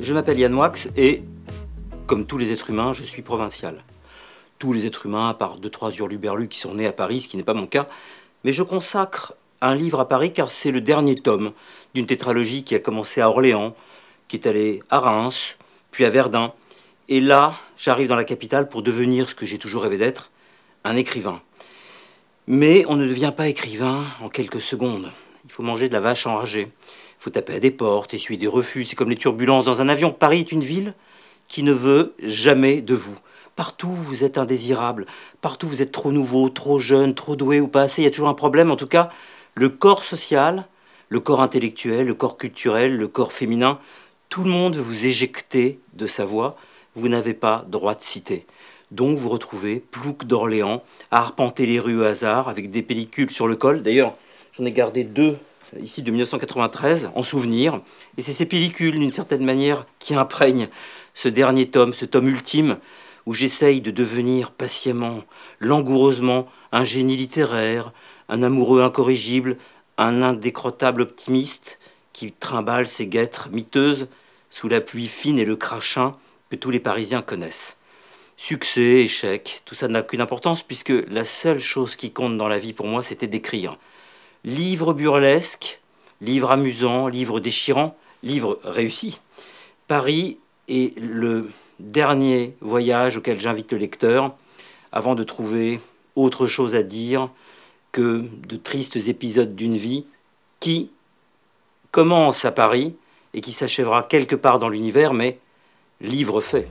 Je m'appelle Yann Wax et, comme tous les êtres humains, je suis provincial. Tous les êtres humains, à part deux, trois hurluberlus qui sont nés à Paris, ce qui n'est pas mon cas, mais je consacre un livre à Paris car c'est le dernier tome d'une tétralogie qui a commencé à Orléans, qui est allée à Reims, puis à Verdun. Et là, j'arrive dans la capitale pour devenir ce que j'ai toujours rêvé d'être, un écrivain. Mais on ne devient pas écrivain en quelques secondes. Il faut manger de la vache enragée. Il faut taper à des portes, essuyer des refus. C'est comme les turbulences dans un avion. Paris est une ville qui ne veut jamais de vous. Partout, vous êtes indésirable. Partout, vous êtes trop nouveau, trop jeune, trop doué ou pas assez. Il y a toujours un problème. En tout cas, le corps social, le corps intellectuel, le corps culturel, le corps féminin, tout le monde vous éjecte de sa voie. Vous n'avez pas droit de citer. Donc vous retrouvez Plouc d'Orléans à arpenter les rues au hasard avec des pellicules sur le col. D'ailleurs, J'en ai gardé deux euh, ici de 1993 en souvenir. Et c'est ces pellicules, d'une certaine manière, qui imprègnent ce dernier tome, ce tome ultime, où j'essaye de devenir patiemment, langoureusement, un génie littéraire, un amoureux incorrigible, un indécrottable optimiste qui trimballe ses guêtres miteuses sous la pluie fine et le crachin que tous les Parisiens connaissent. Succès, échec, tout ça n'a qu'une importance puisque la seule chose qui compte dans la vie pour moi, c'était d'écrire livre burlesque, livre amusant, livre déchirant, livre réussi. Paris est le dernier voyage auquel j'invite le lecteur avant de trouver autre chose à dire que de tristes épisodes d'une vie qui commence à Paris et qui s'achèvera quelque part dans l'univers, mais livre fait.